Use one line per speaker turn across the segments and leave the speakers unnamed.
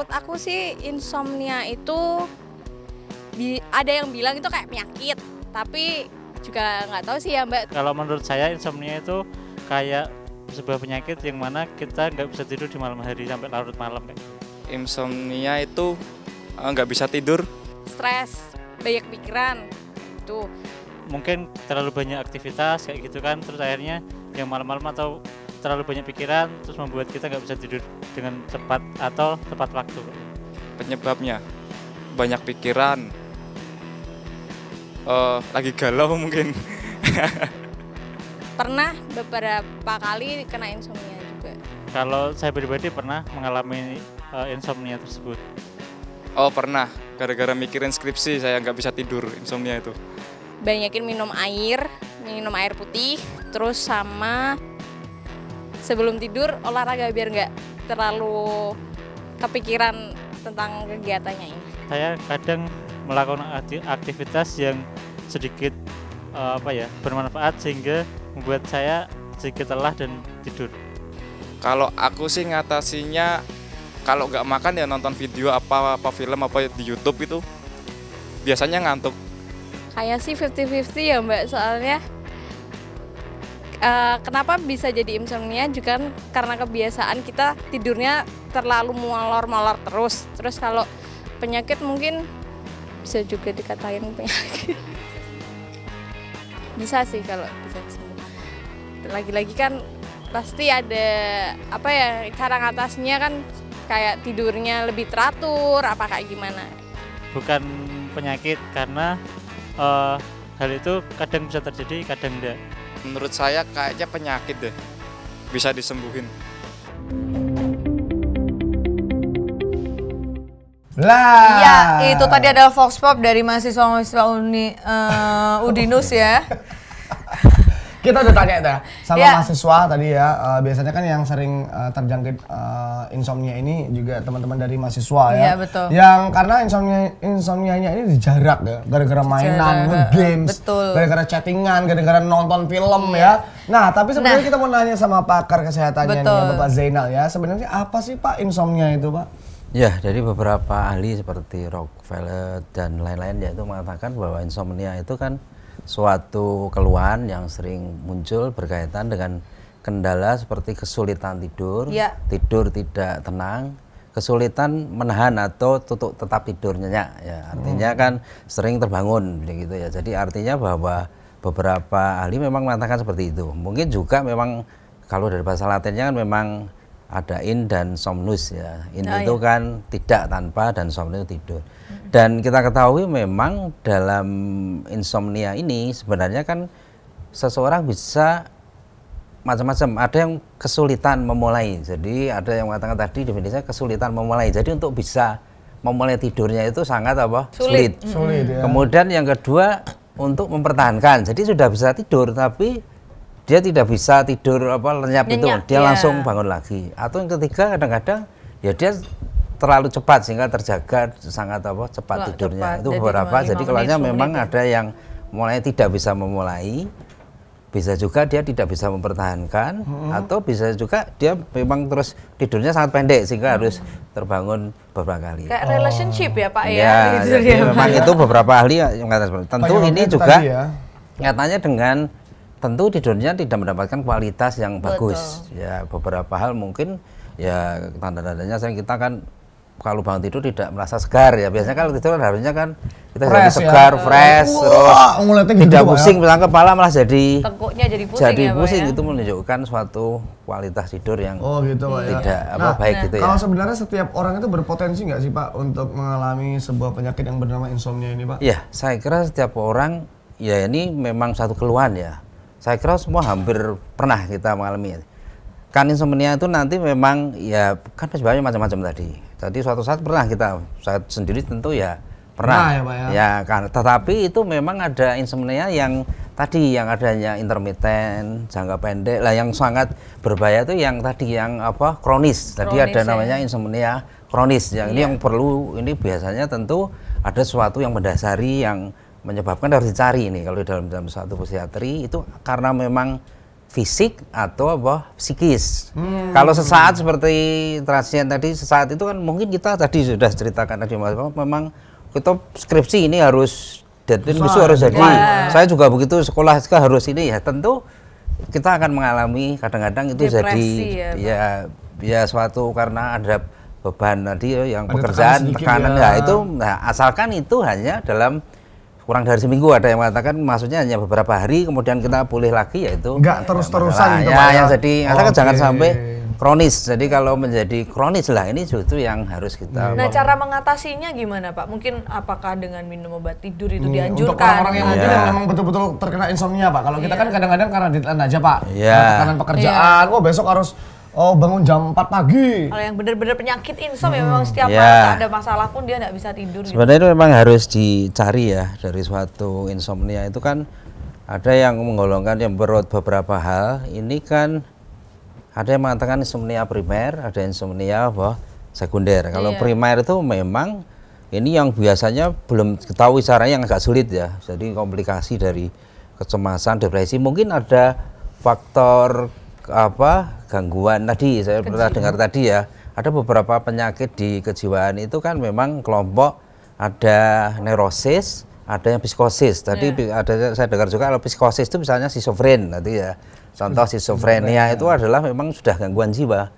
menurut aku sih insomnia itu di, ada yang bilang itu kayak penyakit, tapi juga nggak tahu sih ya Mbak.
Kalau menurut saya insomnia itu kayak sebuah penyakit yang mana kita nggak bisa tidur di malam hari sampai larut malam kayak. Insomnia itu eh, nggak bisa tidur.
Stres, banyak pikiran, itu.
Mungkin terlalu banyak aktivitas kayak gitu kan, terus akhirnya yang malam-malam atau terlalu banyak pikiran terus membuat kita nggak bisa tidur dengan cepat atau tepat waktu penyebabnya banyak pikiran uh, lagi galau mungkin
pernah beberapa kali kena insomnia juga
kalau saya pribadi pernah mengalami uh, insomnia tersebut oh pernah gara-gara mikirin skripsi saya nggak bisa tidur insomnia itu
banyakin minum air minum air putih terus sama sebelum tidur olahraga biar nggak terlalu kepikiran tentang kegiatannya ini.
Saya kadang melakukan aktivitas yang sedikit eh, apa ya bermanfaat sehingga membuat saya sedikit lelah dan tidur. Kalau aku sih ngatasinya kalau nggak makan ya nonton video apa apa film apa di YouTube itu biasanya ngantuk.
Kayak sih 50-50 ya Mbak soalnya Eh, kenapa bisa jadi insomnia juga kan karena kebiasaan kita tidurnya terlalu molor-molor terus. Terus kalau penyakit mungkin bisa juga dikatain penyakit. bisa sih kalau bisa sembuh. Lagi-lagi kan pasti ada apa ya cara ngatasinya kan kayak tidurnya lebih teratur apa kayak gimana?
Bukan penyakit karena uh, hal itu kadang bisa terjadi kadang enggak. Menurut saya kayaknya penyakit deh, bisa disembuhin.
Lah. Ya, itu tadi adalah Fox Pop dari mahasiswa-mahasiswa Uni uh, Udinus ya.
kita udah tanya dah sama yeah. mahasiswa tadi ya uh, biasanya kan yang sering uh, terjangkit uh, insomnia ini juga teman-teman dari mahasiswa ya yeah, betul. yang karena insomnia insomnianya ini dijarak ya gara-gara mainan Jarak, games gara-gara chattingan gara-gara nonton film yeah. ya nah tapi sebenarnya nah, kita mau nanya sama pakar kesehatannya ya, betul. nih bapak Zainal ya sebenarnya apa sih pak insomnia itu pak
Ya, dari beberapa ahli seperti Rockefeller dan lain-lain ya itu mengatakan bahwa insomnia itu kan suatu keluhan yang sering muncul berkaitan dengan kendala seperti kesulitan tidur, ya. tidur tidak tenang, kesulitan menahan atau tutup tetap tidur nyenyak. Ya, artinya hmm. kan sering terbangun begitu ya. Jadi artinya bahwa beberapa ahli memang mengatakan seperti itu. Mungkin juga memang kalau dari bahasa Latinnya kan memang ada in dan somnus ya. In oh, itu iya. kan tidak tanpa dan somnus tidur. Dan kita ketahui memang dalam insomnia ini sebenarnya kan seseorang bisa macam-macam. Ada yang kesulitan memulai. Jadi ada yang mengatakan tadi definisinya kesulitan memulai. Jadi untuk bisa memulai tidurnya itu sangat apa? Sulit. Sulit. Sulit ya. Kemudian yang kedua untuk mempertahankan. Jadi sudah bisa tidur tapi dia tidak bisa tidur apa lenyap, itu dia yeah. langsung bangun lagi atau yang ketiga kadang-kadang ya dia terlalu cepat sehingga terjaga sangat apa cepat tidurnya cepat. itu beberapa jadi kalau memang itu. ada yang mulai tidak bisa memulai bisa juga dia tidak bisa mempertahankan hmm. atau bisa juga dia memang terus tidurnya sangat pendek sehingga hmm. harus terbangun beberapa kali.
Kayak oh. relationship ya Pak ya. ya ya ya, memang ya. itu beberapa
ahli yang mengatakan tentu Pak, ini juga ya. nyatanya dengan tentu tidurnya tidak mendapatkan kualitas yang Betul. bagus. Ya beberapa hal mungkin ya tanda-tandanya saya kita kan kalau bangun tidur tidak merasa segar ya biasanya kalau tidur kan harusnya kan kita fresh, jadi ya. segar gitu, ya. fresh uh, terus tidak pusing ya. misalnya kepala malah jadi
tengkuknya jadi pusing jadi ya, pusing ya? itu
menunjukkan suatu kualitas tidur yang oh, gitu, Pak, ya. tidak ya. apa nah, baik nah. gitu ya kalau
sebenarnya setiap orang itu berpotensi nggak sih Pak untuk mengalami sebuah penyakit yang bernama insomnia ini Pak ya saya kira setiap
orang ya ini memang satu keluhan ya saya kira semua hampir pernah kita mengalami ya. kan insomnia itu nanti memang ya kan penyebabnya macam-macam tadi tadi suatu saat pernah kita saya sendiri tentu ya pernah nah, ya, Pak, ya. ya kan tetapi itu memang ada insomnia yang tadi yang adanya intermiten jangka pendek lah yang sangat berbahaya itu yang tadi yang apa kronis, kronis tadi ada ya. namanya insomnia kronis yang iya. ini yang perlu ini biasanya tentu ada sesuatu yang mendasari yang menyebabkan harus dicari ini kalau dalam dalam satu psikiatri itu karena memang fisik atau apa psikis. Hmm. Kalau sesaat seperti transien tadi sesaat itu kan mungkin kita tadi sudah ceritakan tadi Mas memang kita skripsi ini harus deadline besok harus jadi. Ya. Saya juga begitu sekolah juga harus ini ya tentu kita akan mengalami kadang-kadang itu Depresi, jadi ya, ya, ya ya suatu karena ada beban tadi ya, yang ada pekerjaan tekanan, tekanan ya. ya itu nah, asalkan itu hanya dalam kurang dari seminggu ada yang mengatakan maksudnya hanya beberapa hari kemudian kita pulih lagi yaitu
enggak terus-terusan nah, gitu, ya, ya yang
jadi okay. jangan sampai kronis. Jadi kalau menjadi kronis lah ini justru yang harus
kita. Iya, nah, cara
mengatasinya gimana, Pak? Mungkin apakah dengan minum obat tidur itu hmm, dianjurkan? Untuk
orang-orang yang mungkin iya. yeah. memang betul-betul terkena insomnia, Pak. Kalau yeah. kita iya. kan kadang-kadang karena ditelan aja, Pak. Iya. Yeah. Karena pekerjaan, yeah. oh besok harus oh bangun jam 4 pagi. Kalau yang benar-benar penyakit insomnia hmm. memang
setiap ya. ada masalah pun dia tidak bisa tidur. Gitu. Sebenarnya
gitu. itu memang harus dicari ya dari suatu insomnia itu kan ada yang menggolongkan yang berot beberapa hal. Ini kan ada yang mengatakan insomnia primer, ada insomnia wah sekunder. Kalau iya. primer itu memang ini yang biasanya belum ketahui caranya yang agak sulit ya. Jadi komplikasi dari kecemasan, depresi mungkin ada faktor apa gangguan tadi saya pernah dengar tadi ya ada beberapa penyakit di kejiwaan itu kan memang kelompok ada neurosis ada yang psikosis tadi yeah. ada saya dengar juga kalau psikosis itu misalnya schizofren tadi ya contoh hmm. schizofrenia iya. itu adalah memang sudah gangguan jiwa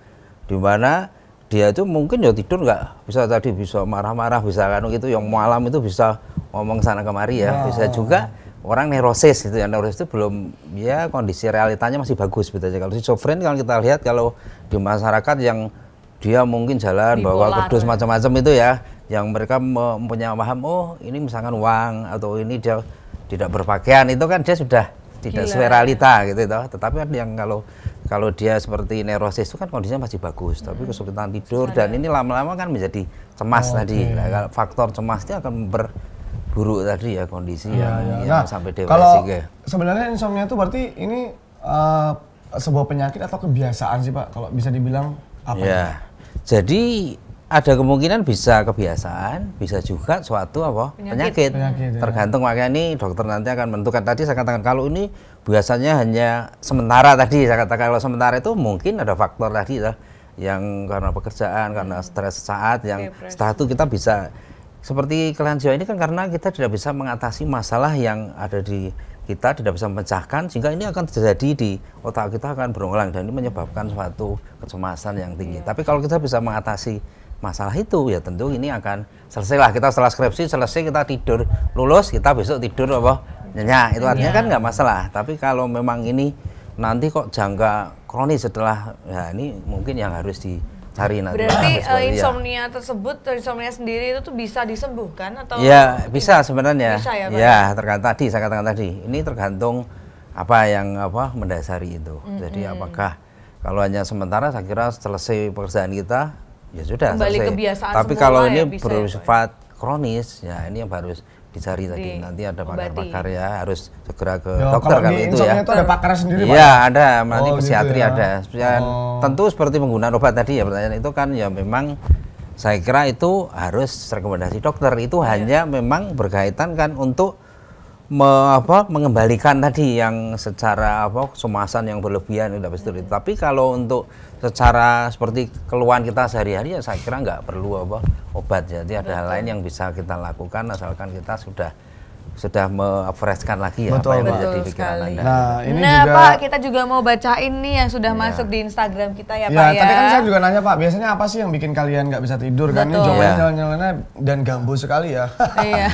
di mana dia itu mungkin ya tidur nggak bisa tadi bisa marah-marah bisa kan gitu yang malam itu bisa ngomong sana kemari ya, ya. bisa juga orang neurosis itu ya neurosis itu belum ya kondisi realitanya masih bagus gitu aja kalau schizofren kalau kita lihat kalau di masyarakat yang dia mungkin jalan Bipolar, bawa kerdus macam-macam itu ya yang mereka mempunyai paham oh ini misalkan uang atau ini dia tidak berpakaian itu kan dia sudah tidak sesuai realita gitu itu tetapi kan yang kalau kalau dia seperti neurosis itu kan kondisinya masih bagus hmm. tapi kesulitan tidur dan ya. ini lama-lama kan menjadi cemas oh, tadi okay. Nah, faktor cemas itu akan ber buruk tadi ya kondisi ya, yang, ya. yang nah, sampai depresi kalau
sebenarnya insomnia itu berarti ini uh, sebuah penyakit atau kebiasaan sih pak kalau bisa dibilang
apa iya. ya jadi ada kemungkinan bisa kebiasaan, bisa juga suatu apa penyakit. penyakit. penyakit ya. Tergantung makanya ini dokter nanti akan menentukan. Tadi saya katakan kalau ini biasanya hanya sementara tadi saya katakan kalau sementara itu mungkin ada faktor tadi lah ya, yang karena pekerjaan, karena stres saat yang setelah itu kita bisa seperti kalian jiwa ini kan karena kita tidak bisa mengatasi masalah yang ada di kita tidak bisa memecahkan sehingga ini akan terjadi di otak kita akan berulang dan ini menyebabkan suatu kecemasan yang tinggi. Yeah. Tapi kalau kita bisa mengatasi masalah itu ya tentu ini akan selesai lah kita setelah skripsi selesai kita tidur lulus kita besok tidur apa nyenyak itu artinya yeah. kan nggak masalah. Tapi kalau memang ini nanti kok jangka kronis setelah ya ini mungkin yang harus di hari nanti. Berarti uh, insomnia
tersebut, insomnia sendiri itu tuh bisa disembuhkan atau? Ya
bisa sebenarnya. Bisa ya. Ya tergantung tadi saya katakan tadi. Ini tergantung apa yang apa mendasari itu. Mm -hmm. Jadi apakah kalau hanya sementara saya kira selesai pekerjaan kita ya sudah Kembali selesai. Kebiasaan Tapi kalau ya, ini ya, ya, bersifat ya, kronis ya ini yang harus dicari tadi di nanti ada pakar-pakar ya harus segera ke ya, dokter kalau, kan itu ya. Itu ada pakar sendiri Iya ada nanti oh, gitu psikiatri gitu ya. ada. Dan ya, oh. Tentu seperti penggunaan obat tadi ya pertanyaan itu kan ya memang saya kira itu harus rekomendasi dokter itu ya. hanya memang berkaitan kan untuk me, apa, mengembalikan tadi yang secara apa kecemasan yang berlebihan udah pasti hmm. Tapi kalau untuk secara seperti keluhan kita sehari-hari ya saya kira nggak perlu apa obat jadi ada hal lain yang bisa kita lakukan asalkan kita sudah sudah
merefreshkan
lagi ya betul, apa yang menjadi pikiran sekali. Anda. Nah, ini
nah juga, Pak,
kita juga mau bacain nih yang sudah iya. masuk di Instagram kita ya, ya Pak kan ya. Tapi kan saya
juga nanya Pak, biasanya apa sih yang bikin kalian nggak bisa tidur betul. kan? Ini Jokowi ya. nyala-nyalanya iya. dan gambus sekali ya. Iya.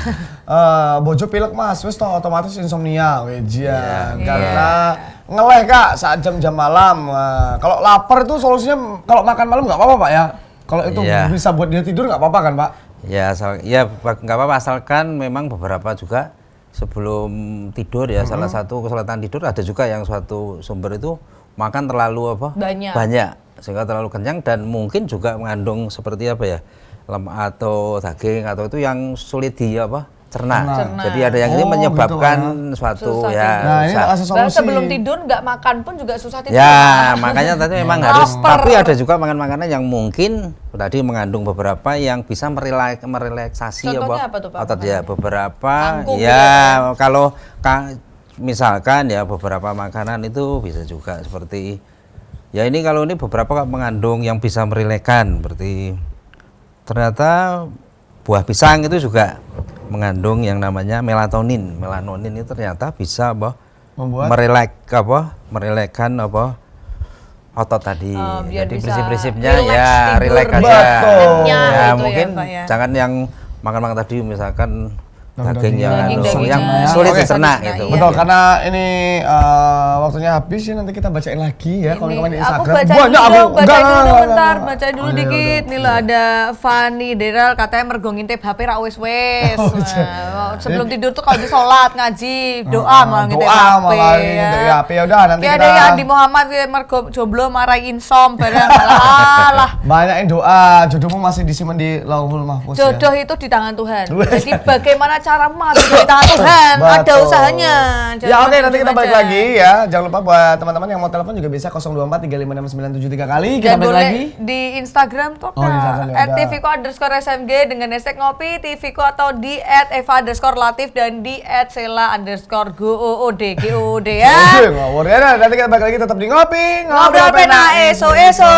uh, bojo pilek Mas, wis toh otomatis insomnia wejian. Yeah. Iya. Karena yeah. ngeleh Kak saat jam-jam malam. Uh, kalau lapar itu solusinya kalau makan malam nggak apa-apa Pak ya. Kalau itu yeah. bisa buat dia tidur nggak apa-apa kan Pak?
Ya asal ya nggak apa-apa asalkan memang beberapa juga sebelum tidur ya -hmm. salah satu kesulitan tidur ada juga yang suatu sumber itu makan terlalu apa banyak, banyak sehingga terlalu kenyang dan mungkin juga mengandung seperti apa ya lemak atau daging atau itu yang sulit di apa cerna. cerna. Jadi ada yang oh, ini menyebabkan gitu, kan. suatu susah ya. Nah, susah. ini sebelum tidur
nggak makan pun juga susah tidur. Ya, makanya tadi memang harus tapi ada
juga makan-makanan yang mungkin tadi mengandung beberapa yang bisa merilaks merelaksasi atau ya, apa tuh, Pak? Otot ya beberapa gitu Angkung ya, ya kalau ka, misalkan ya beberapa makanan itu bisa juga seperti ya ini kalau ini beberapa mengandung yang bisa merilekan berarti ternyata buah pisang itu juga mengandung yang namanya melatonin. Melatonin itu ternyata bisa apa? Membuat merelek apa? Merelekkan apa? otot tadi. Oh, Jadi prinsip-prinsipnya ya relax aja. Ya, ya mungkin ya, Pak, ya. jangan yang makan-makan tadi misalkan Anu, daging yang daging, daging yang sulit okay. dicerna gitu. Iya. Betul,
karena ini uh, waktunya habis ya nanti kita bacain lagi ya kalau kemarin di Instagram. Aku bacain Banyak dulu, aku. bacain enggak, dulu bentar,
bacain dulu dikit. Nih lo iya. ada Fani Deral katanya mergongin tip HP ra wes wes. Oh, iya. Sebelum tidur tuh kalau di sholat, ngaji, doa ah, malah ngintip HP. Doa malah ya. ngintip
HP. Ya udah nanti kita. ada
Muhammad Muhammad mergo jomblo marai insom barang
lah. Banyakin doa, jodohmu masih disimpan di Lauhul Mahfuz. Ya. Jodoh
itu di tangan Tuhan. Jadi bagaimana acara mati di tangan Tuhan. Ada usahanya. Ya, Jangan ya oke okay, nanti kita balik aja.
lagi ya. Jangan lupa buat teman-teman yang mau telepon juga bisa 024 356 kali. Kita Dan balik boleh lagi.
di Instagram tuh oh, ya, at tvko underscore smg dengan hashtag ngopi tvko atau di at eva underscore latif dan di at sela underscore good good ya.
Ngawur ya nanti kita balik lagi tetap di ngopi ngobrol pena eso eso.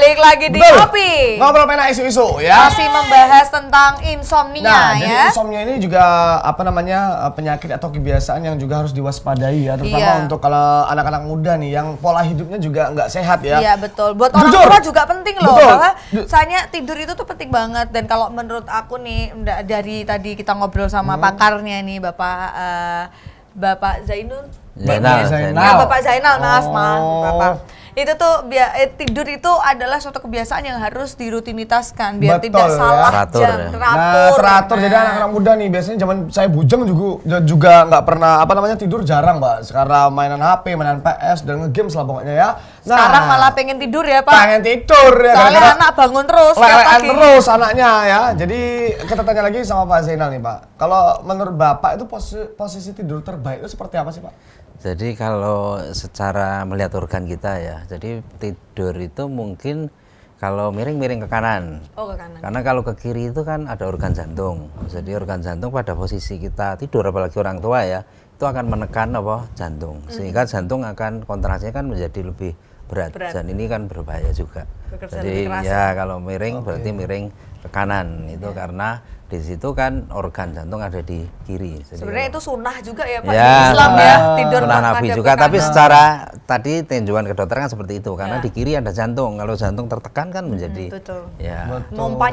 balik lagi di Betul. Kopi. Ngobrol pena isu-isu ya.
Masih membahas tentang insomnia nah, ya. Jadi
insomnia ini juga apa namanya eh, penyakit atau kebiasaan yang juga harus diwaspadai ya terutama iya. untuk kalau anak-anak muda nih yang pola hidupnya juga nggak sehat ya. Iya
betul. Buat orang tua juga penting loh betul. bahwa misalnya tidur itu tuh penting banget dan kalau menurut aku nih dari tadi kita ngobrol sama hmm. pakarnya nih Bapak uh, Bapak Zainul Zainal. Iya, Zainal. Zainal. Nah, Bapak Zainal maaf oh. maaf Bapak itu tuh biar eh, tidur itu adalah suatu kebiasaan yang harus dirutinitaskan biar Betul, tidak ya. salah teratur,
jam ya. teratur. Nah, teratur. Nah. Jadi anak-anak muda nih biasanya zaman saya bujang juga juga nggak pernah apa namanya tidur jarang, Mbak. Sekarang mainan HP, mainan PS dan ngegame lah pokoknya ya. Nah, sekarang malah
pengen tidur ya, Pak. Pengen tidur ya. Soalnya anak bangun terus lelean terus anaknya ya.
Jadi kita tanya lagi sama Pak Zainal nih, Pak. Kalau menurut Bapak itu posisi, posisi tidur terbaik itu seperti apa sih, Pak?
Jadi kalau secara melihat organ kita ya, jadi tidur itu mungkin kalau miring-miring ke kanan. Oh, ke kanan. Karena kalau ke kiri itu kan ada organ jantung. Jadi organ jantung pada posisi kita tidur apalagi orang tua ya, itu akan menekan apa jantung. Hmm. Sehingga jantung akan kontrasnya kan menjadi lebih berat. berat. Dan ini kan berbahaya juga.
Jadi ya, ya
kalau miring okay. berarti miring ke kanan itu yeah. karena di situ kan organ jantung ada di kiri. Sebenarnya
itu sunnah juga ya Pak ya, Islam ya tidur sunnah Nabi ya, juga. Tapi secara
tadi tinjauan kedokteran kan seperti itu karena ya. di kiri ada jantung. Kalau jantung tertekan kan hmm, menjadi hmm, betul. ya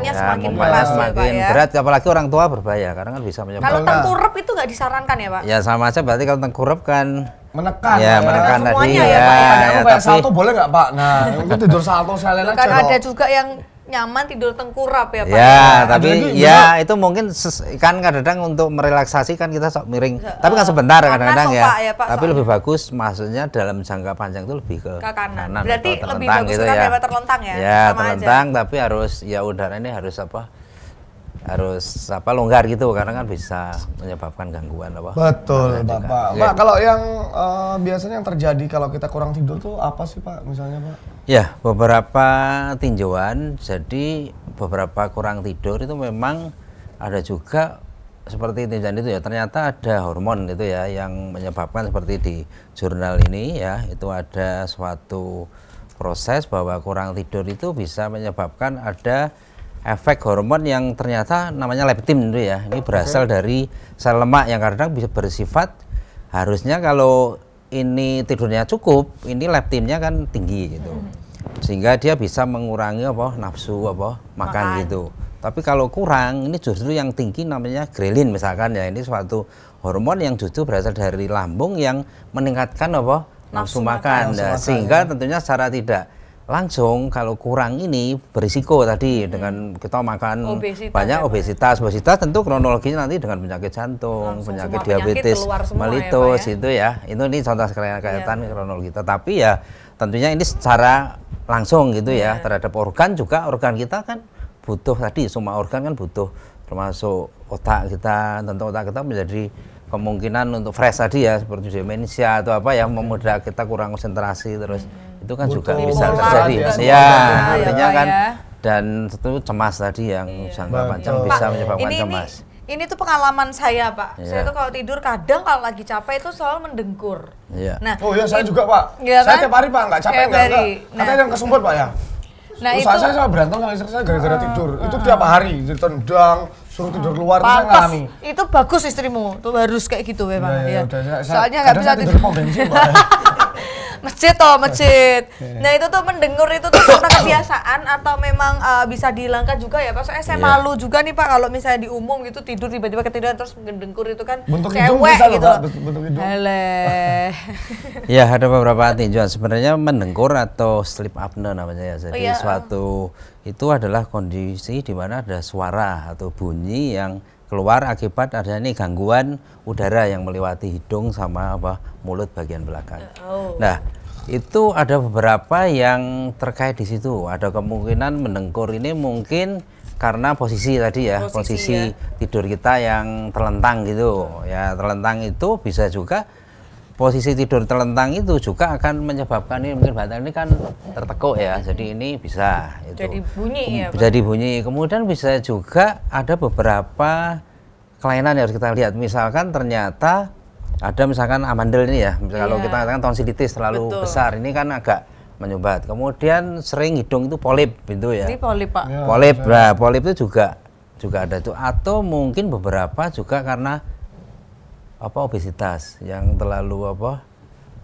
ya, semakin mompanya berat, ya, semakin ya, Pak, berat. Apalagi orang tua berbahaya karena kan bisa menyebabkan. Kalau tengkurap
itu nggak disarankan ya Pak? Ya
sama aja berarti kalau tengkurap kan
menekan ya, ya.
menekan semuanya tadi ya, ya, ya, ya, ya, ya tapi... salto
boleh nggak Pak? Nah, itu tidur salto sekalian aja.
Kan ada juga yang nyaman tidur tengkurap ya Pak. Ya, nah,
tapi ya
bener. itu mungkin kan kadang-kadang untuk merelaksasi kan kita sok miring. Uh, tapi kan sebentar kadang-kadang ya. ya Pak, tapi soalnya. lebih bagus maksudnya dalam jangka panjang itu lebih ke, ke kanan. kanan. Berarti lebih bagus gitu kan ya. terlentang ya. Ya, terlentang aja. tapi harus ya udara ini harus apa? harus apa longgar gitu karena kan bisa menyebabkan gangguan apa betul nah, bapak kan. pak kalau
yang uh, biasanya yang terjadi kalau kita kurang tidur tuh apa sih pak misalnya pak
ya beberapa tinjauan jadi beberapa kurang tidur itu memang ada juga seperti tinjauan itu ya ternyata ada hormon itu ya yang menyebabkan seperti di jurnal ini ya itu ada suatu proses bahwa kurang tidur itu bisa menyebabkan ada efek hormon yang ternyata namanya leptin itu ya. Ini berasal okay. dari sel lemak yang kadang bisa bersifat harusnya kalau ini tidurnya cukup, ini leptinnya kan tinggi gitu. Hmm. Sehingga dia bisa mengurangi apa nafsu apa makan, makan. gitu. Tapi kalau kurang ini justru yang tinggi namanya grelin misalkan ya ini suatu hormon yang justru berasal dari lambung yang meningkatkan apa nafsu, makan, makan. nah, sehingga ya. tentunya secara tidak langsung kalau kurang ini berisiko tadi hmm. dengan kita makan obesitas, banyak ya, obesitas obesitas tentu kronologinya nanti dengan penyakit jantung langsung penyakit diabetes penyakit melitus ya, ya, itu ya itu ini contoh iya. kaitan ya. kronologi tetapi ya tentunya ini secara langsung gitu ya. ya terhadap organ juga organ kita kan butuh tadi semua organ kan butuh termasuk otak kita tentu otak kita menjadi kemungkinan untuk fresh tadi ya seperti demensia atau apa yang memudah kita kurang konsentrasi terus hmm itu kan Butuh juga bisa terjadi. Ya, artinya kan dan itu cemas tadi yang iya. jangka panjang ya. bisa menyebabkan ini, cemas.
Ini, ini tuh pengalaman saya pak. Yeah. Saya tuh kalau tidur kadang kalau lagi capek itu selalu mendengkur.
Yeah. Nah, oh ya saya juga pak. Ya kan? tiap hari pak nggak capek nggak. Katanya nah. yang kesumbat pak ya. Nah, Usaha itu, saya sama berantem sama istri saya gara-gara uh, tidur. Uh, itu tiap ah. hari ditendang, suruh tidur luar pantes, saya ngalami.
Itu bagus istrimu, tuh harus kayak gitu memang. Ya, ya, ya. Udah, saya, Soalnya nggak bisa tidur. tidur pom
bensin,
masjid toh masjid iya. nah itu tuh mendengar itu tuh karena kebiasaan atau memang uh, bisa dihilangkan juga ya pak soalnya saya yeah. malu juga nih pak kalau misalnya di umum gitu tidur tiba-tiba ketiduran terus mendengkur itu kan bentuk cewek gitu loh bentuk hidung Hele. ya
ada beberapa tinjauan sebenarnya mendengkur atau sleep apnea namanya ya jadi oh, iya. suatu eh. itu adalah kondisi di mana ada suara atau bunyi yang keluar akibat ada ini gangguan udara yang melewati hidung sama apa mulut bagian belakang. Oh. Nah, itu ada beberapa yang terkait di situ. Ada kemungkinan mendengkur ini mungkin karena posisi tadi ya, posisi, posisi ya. tidur kita yang terlentang gitu. Ya, terlentang itu bisa juga posisi tidur terlentang itu juga akan menyebabkan ini mungkin batang ini kan tertekuk ya. Jadi ini bisa
itu. Jadi bunyi ya. Pak? Jadi
bunyi. Kemudian bisa juga ada beberapa kelainan yang harus kita lihat. Misalkan ternyata ada misalkan amandel ini ya yeah. kalau iya. kita katakan tonsilitis terlalu Betul. besar ini kan agak menyumbat kemudian sering hidung itu polip gitu ya ini
polip pak ya, polip ya. nah
polip itu juga juga ada itu atau mungkin beberapa juga karena apa obesitas yang terlalu apa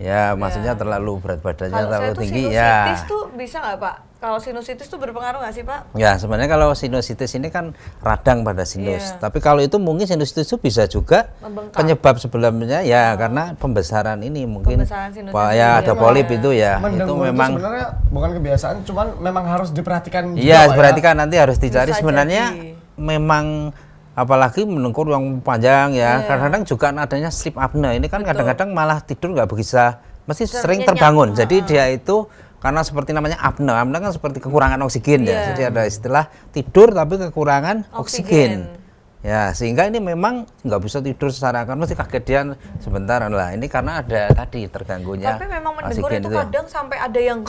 ya, ya. maksudnya iya. terlalu berat badannya kalau terlalu tinggi ya
tuh bisa nggak pak kalau sinusitis itu berpengaruh nggak sih pak?
Ya sebenarnya kalau sinusitis ini kan radang pada sinus, yeah. tapi kalau itu mungkin sinusitis itu bisa juga Membengkak. penyebab sebelumnya ya oh. karena pembesaran ini mungkin pembesaran sinus ya ada polip ya. itu ya Mendengung itu memang itu
sebenarnya bukan kebiasaan, cuman memang harus diperhatikan. Iya ya. diperhatikan
nanti harus dicari bisa sebenarnya jadi. memang apalagi menengkur yang panjang ya iya. kadang-kadang yeah. juga adanya sleep apnea ini kan kadang-kadang malah tidur nggak bisa masih sering terbangun jadi ah. dia itu karena seperti namanya apnea, apnea kan seperti kekurangan oksigen yeah. ya. Iya. Jadi ada istilah tidur tapi kekurangan
oksigen. oksigen.
Ya, sehingga ini memang nggak bisa tidur secara kan mesti kaget dia sebentar lah. Ini karena ada tadi terganggunya. Tapi memang mendengar itu, itu ya.
kadang sampai ada yang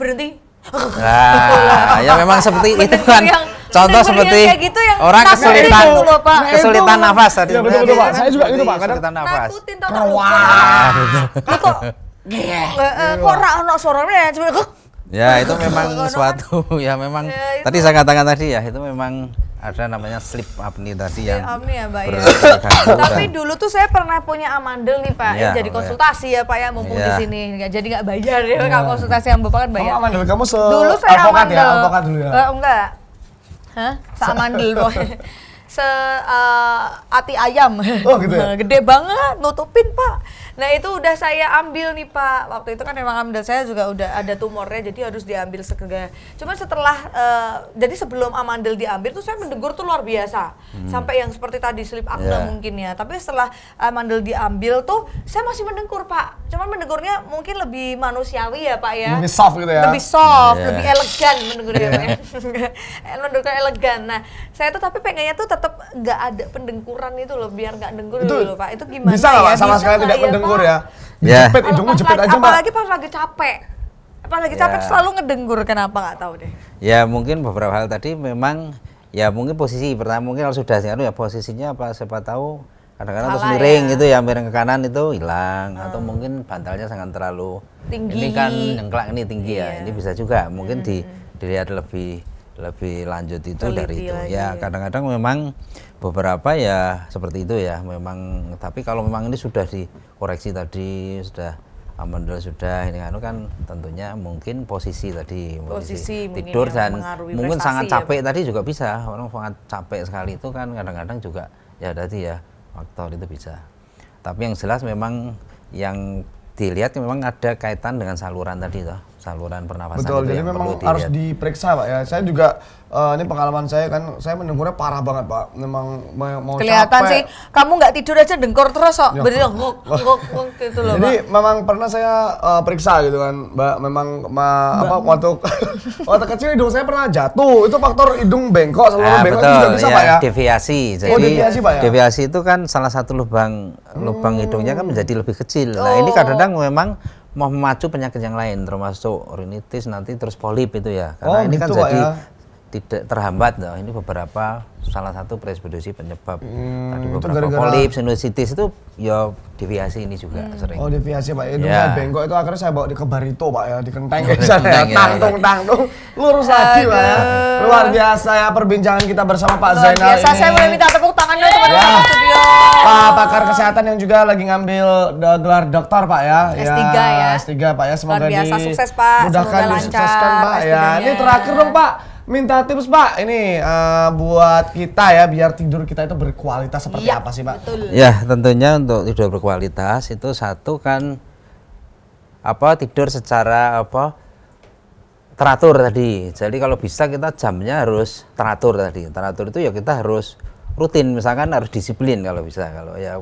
berhenti
Nah, ya memang seperti itu kan. Yang, Contoh seperti yang gitu yang orang kesulitan itu, loh, Pak. kesulitan itu. nafas tadi. Ya, betul, betul, Pak. Saya juga gitu, Pak. Kesulitan nafas.
Takutin Kok kok ora ono suaranya cuma
Ya, itu memang suatu ya memang ya, tadi saya katakan tadi ya, itu memang ada namanya sleep apnea tadi sleep yang apnea, Pak, ya. Kan. Tapi
dulu tuh saya pernah punya amandel nih Pak, ya, iya, jadi oh, iya. konsultasi ya Pak ya mumpung ya. di iya. sini nggak jadi nggak bayar ya, ya. kalau konsultasi yang Bapak kan bayar. Oh, amandel kamu se dulu saya alpokat ya, amandel. ya, alpokat dulu ya. Uh, enggak. Hah? Se amandel pokoknya. se uh, ati ayam. Oh gitu ya. Gede banget nutupin, Pak. Nah itu udah saya ambil nih Pak. Waktu itu kan memang ambil saya juga udah ada tumornya, jadi harus diambil segera. Cuman setelah, uh, jadi sebelum amandel diambil tuh saya mendegur tuh luar biasa. Hmm. Sampai yang seperti tadi sleep acne yeah. mungkin ya. Tapi setelah amandel diambil tuh saya masih mendengkur Pak. Cuman mendegurnya mungkin lebih manusiawi ya Pak ya. Lebih soft gitu ya. Lebih soft, yeah. lebih elegan mendengurnya. yeah. Pak. Ya. Ya. elegan. Nah saya tuh tapi pengennya tuh tetap nggak ada pendengkuran itu loh, biar nggak dengkur dulu Pak. Itu gimana? Bisa ya? ya? Pak, sama sekali tidak pendengkur? dengkur ya.
Iya. Jepit, hidungmu
jepit aja, Mbak. Apalagi pas lagi capek. Pas lagi capek yeah. selalu ngedengkur kenapa nggak tahu deh.
Ya, mungkin beberapa hal tadi memang ya mungkin posisi pertama mungkin kalau sudah anu ya posisinya apa siapa tahu kadang-kadang terus ya. miring ya. itu ya miring ke kanan itu hilang hmm. atau mungkin bantalnya sangat terlalu
tinggi. ini kan nyengklak ini
tinggi yeah. ya iya. ini bisa juga mungkin hmm. di dilihat lebih lebih lanjut itu Teliti dari itu ya, lagi. ya kadang-kadang memang beberapa ya seperti itu ya memang tapi kalau memang ini sudah di koreksi tadi sudah amandel sudah ini kan kan tentunya mungkin posisi tadi posisi, posisi tidur dan mungkin sangat ya. capek ya, tadi juga bisa orang sangat capek sekali itu kan kadang-kadang juga ya tadi ya faktor itu bisa tapi yang jelas memang yang dilihat memang ada kaitan dengan saluran tadi toh saluran
pernafasan Betul, jadi memang harus diperiksa Pak ya. Saya juga uh, ini pengalaman saya kan saya mendengkurnya parah banget Pak. Memang mau Kelihatan capek. sih
kamu nggak tidur aja dengkur terus kok. Ya. Berdiri
ngok
ngok gitu loh
Jadi Pak. memang pernah saya uh, periksa gitu kan Mbak memang ma, Mbak. waktu waktu kecil hidung saya pernah jatuh. Itu faktor hidung bengkok, saluran nah, bengkok
juga bisa ya, Pak ya.
Deviasi. Oh, jadi oh, deviasi Pak ya. Deviasi itu kan salah satu lubang lubang hmm. hidungnya kan hmm. menjadi lebih kecil. Nah, ini oh. kadang-kadang memang mau memacu penyakit yang lain termasuk rinitis nanti terus polip itu ya karena oh, ini kan gitu kan jadi ya tidak terhambat loh. Ini beberapa salah satu presbidosi penyebab hmm, tadi beberapa gara -gara... polip, sinusitis itu ya deviasi ini juga hmm. sering. Oh deviasi pak, itu ya.
bengkok itu akhirnya saya bawa di kebarito pak ya, di kenteng ya. ya tangtung tangtung, lurus Aduh. lagi pak ya. Luar biasa ya perbincangan kita bersama Pak Luar Zainal biasa, ini. saya boleh minta tepuk tangan dong teman-teman yeah. studio. Pak pakar kesehatan yang juga lagi ngambil e, gelar doktor pak ya. S3 ya. ya. S3 pak ya, semoga Luar biasa, di... sukses pak, Mudahkan semoga lancar. Disukseskan, pak ya. Ini terakhir dong pak minta tips Pak ini uh, buat kita ya biar tidur kita itu berkualitas seperti ya, apa sih Pak? Betul.
Ya tentunya untuk tidur berkualitas itu satu kan apa tidur secara apa teratur tadi. Jadi kalau bisa kita jamnya harus teratur tadi. Teratur itu ya kita harus rutin misalkan harus disiplin kalau bisa kalau ya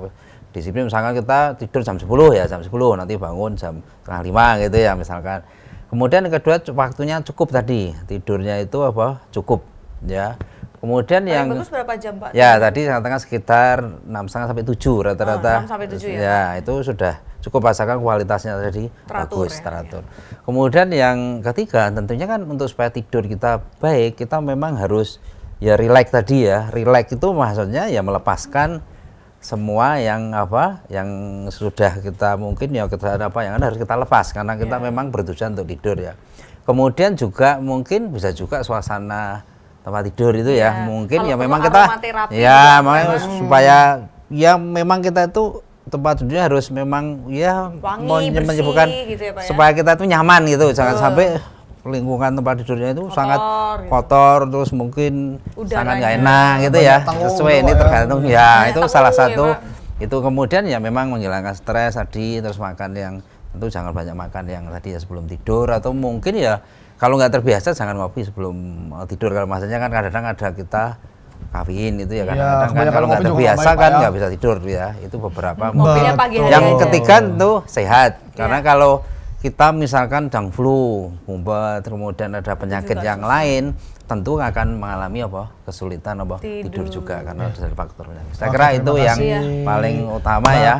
disiplin misalkan kita tidur jam 10 ya jam 10 nanti bangun jam setengah lima gitu ya misalkan Kemudian kedua waktunya cukup tadi tidurnya itu apa cukup ya. Kemudian Paling yang bagus
berapa jam Pak? Ya tadi
tengah-tengah sekitar enam setengah sampai tujuh rata-rata. Oh, sampai tujuh ya. Ya itu sudah cukup pasangkan kualitasnya tadi teratur, bagus ya, teratur. Ya. Kemudian yang ketiga tentunya kan untuk supaya tidur kita baik kita memang harus ya relax tadi ya relax itu maksudnya ya melepaskan hmm semua yang apa yang sudah kita mungkin ya kita apa yang harus kita lepas karena kita yeah. memang bertujuan untuk tidur ya. Kemudian juga mungkin bisa juga suasana tempat tidur itu yeah. ya mungkin ya Kalau ya memang kita ya memang supaya ya memang kita itu tempat tidurnya harus memang ya Wangi, bersih, gitu ya, ya? supaya kita itu nyaman gitu jangan sampai lingkungan tempat tidurnya itu kotor, sangat gitu. kotor terus mungkin Udah sangat nggak enak gitu ya sesuai gitu ini ya. tergantung ya, ya itu salah satu ya, itu kemudian ya memang menghilangkan stres tadi terus makan yang tentu jangan banyak makan yang tadi ya sebelum tidur atau mungkin ya kalau nggak terbiasa jangan ngopi sebelum eh, tidur kalau maksudnya kan kadang-kadang ada kita kafein itu ya iya, kadang-kadang kan kalau nggak terbiasa kan nggak ya. bisa tidur ya itu beberapa mungkin yang ketiga itu sehat karena iya. kalau kita misalkan dang flu, umpet, kemudian ada penyakit yang lain, tentu akan mengalami apa kesulitan apa tidur, tidur juga karena ya. dari faktor saya kira itu yang ya. paling utama Bapak. ya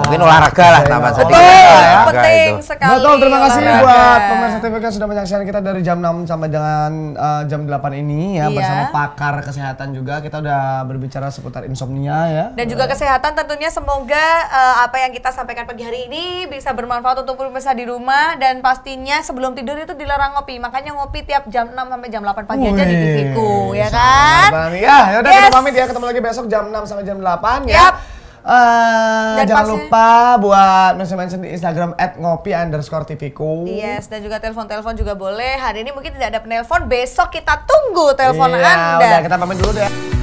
mungkin olahraga lah iya. tambah oh, sedikit oh, penting itu sekali betul terima kasih olahraga. buat pemirsa TVK
sudah menyaksikan kita dari jam 6 sampai dengan uh, jam 8 ini ya iya. bersama pakar kesehatan juga kita udah berbicara seputar insomnia ya dan juga
kesehatan tentunya semoga uh, apa yang kita sampaikan pagi hari ini bisa bermanfaat untuk pemirsa di rumah dan pastinya sebelum tidur itu dilarang ngopi makanya ngopi tiap jam 6 sampai jam 8 pagi uh. Jadi di TV-ku, ya
kan? Ya, yaudah yes. kita pamit ya. Ketemu lagi besok jam 6 sampai jam 8 ya. Uh, dan jangan pasnya, lupa buat mention-mention di Instagram at ngopi underscore tipiku. Yes,
dan juga telepon-telepon juga boleh. Hari ini mungkin tidak ada penelpon, besok kita tunggu telepon iya, Anda. Udah,
kita pamit dulu deh.